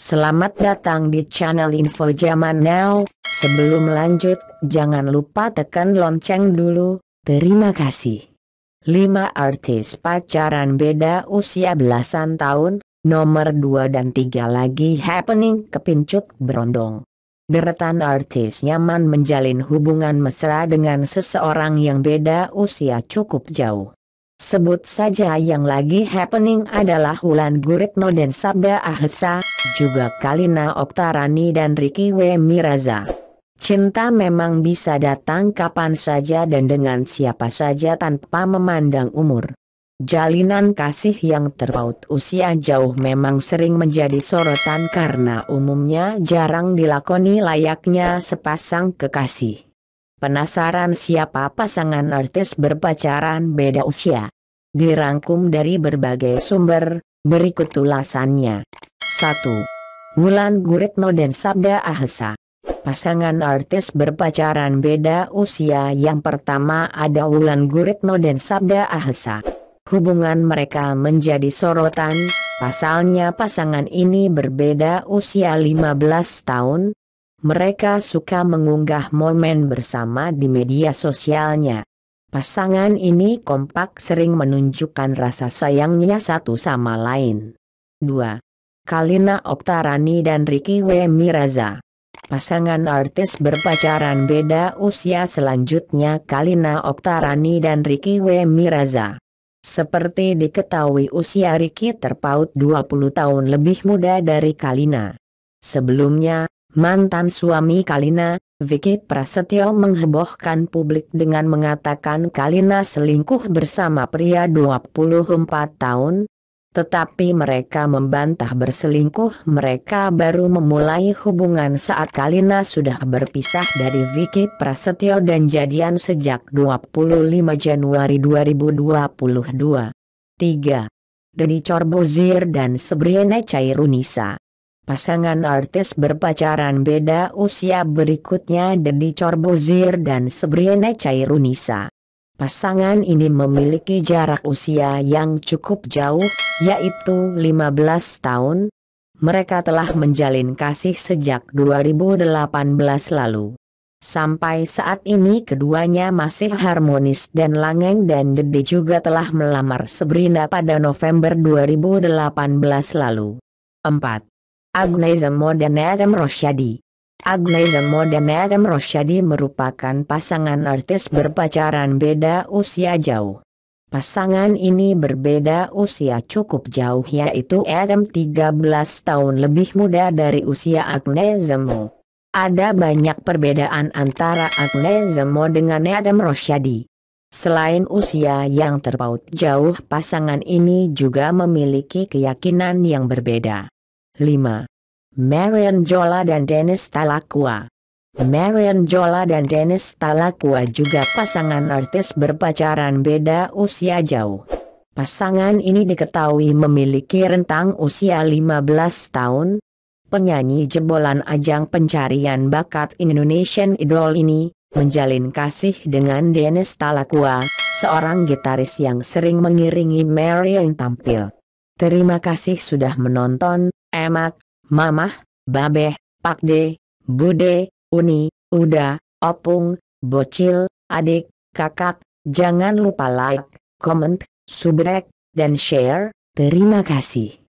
Selamat datang di channel Info Zaman Now. Sebelum lanjut, jangan lupa tekan lonceng dulu. Terima kasih. 5 artis pacaran beda usia belasan tahun, nomor 2 dan 3 lagi happening kepincut berondong. Deretan artis nyaman menjalin hubungan mesra dengan seseorang yang beda usia cukup jauh. Sebut saja yang lagi happening adalah Wulan Guritno dan Sabda Ahesa, juga Kalina Oktarani dan Ricky W. Miraza. Cinta memang bisa datang kapan saja dan dengan siapa saja tanpa memandang umur. Jalinan kasih yang terpaut usia jauh memang sering menjadi sorotan karena umumnya jarang dilakoni layaknya sepasang kekasih penasaran siapa pasangan artis berpacaran beda usia. Dirangkum dari berbagai sumber, berikut ulasannya. 1. Wulan Guritno dan Sabda Ahesa Pasangan artis berpacaran beda usia yang pertama ada Wulan Guritno dan Sabda Ahesa. Hubungan mereka menjadi sorotan, pasalnya pasangan ini berbeda usia 15 tahun, mereka suka mengunggah momen bersama di media sosialnya. Pasangan ini kompak sering menunjukkan rasa sayangnya satu sama lain. 2. Kalina Oktarani dan Ricky W. Miraza pasangan artis berpacaran beda usia selanjutnya Kalina Oktarani dan Ricky W. Miraza. Seperti diketahui usia Ricky terpaut 20 tahun lebih muda dari Kalina. Sebelumnya, Mantan suami Kalina, Vicky Prasetyo menghebohkan publik dengan mengatakan Kalina selingkuh bersama pria 24 tahun. Tetapi mereka membantah berselingkuh mereka baru memulai hubungan saat Kalina sudah berpisah dari Vicky Prasetyo dan jadian sejak 25 Januari 2022. 3. Deni Corbozir dan Sebriana Cairunisa Pasangan artis berpacaran beda usia berikutnya Dedi Corbuzier dan Sabrina Cairunisa. Pasangan ini memiliki jarak usia yang cukup jauh, yaitu 15 tahun. Mereka telah menjalin kasih sejak 2018 lalu. Sampai saat ini keduanya masih harmonis dan langeng. dan Dede juga telah melamar Sabrina pada November 2018 lalu. 4. Agnese dan Adam Rosyadi. Agnese dan Adam Rosyadi merupakan pasangan artis berpacaran beda usia jauh. Pasangan ini berbeda usia cukup jauh yaitu Adam 13 tahun lebih muda dari usia Agnese Mo. Ada banyak perbedaan antara Agnese Mo dengan Adam Rosyadi. Selain usia yang terpaut jauh pasangan ini juga memiliki keyakinan yang berbeda. 5. Marion Jola dan Dennis Talakua Marion Jola dan Dennis Talakua juga pasangan artis berpacaran beda usia jauh. Pasangan ini diketahui memiliki rentang usia 15 tahun. Penyanyi jebolan ajang pencarian bakat Indonesian Idol ini, menjalin kasih dengan Dennis Talakua, seorang gitaris yang sering mengiringi Marion tampil. Terima kasih sudah menonton, emak, mamah, babeh, pakde, bude, uni, uda, opung, bocil, adik, kakak, jangan lupa like, comment, subrek, dan share. Terima kasih.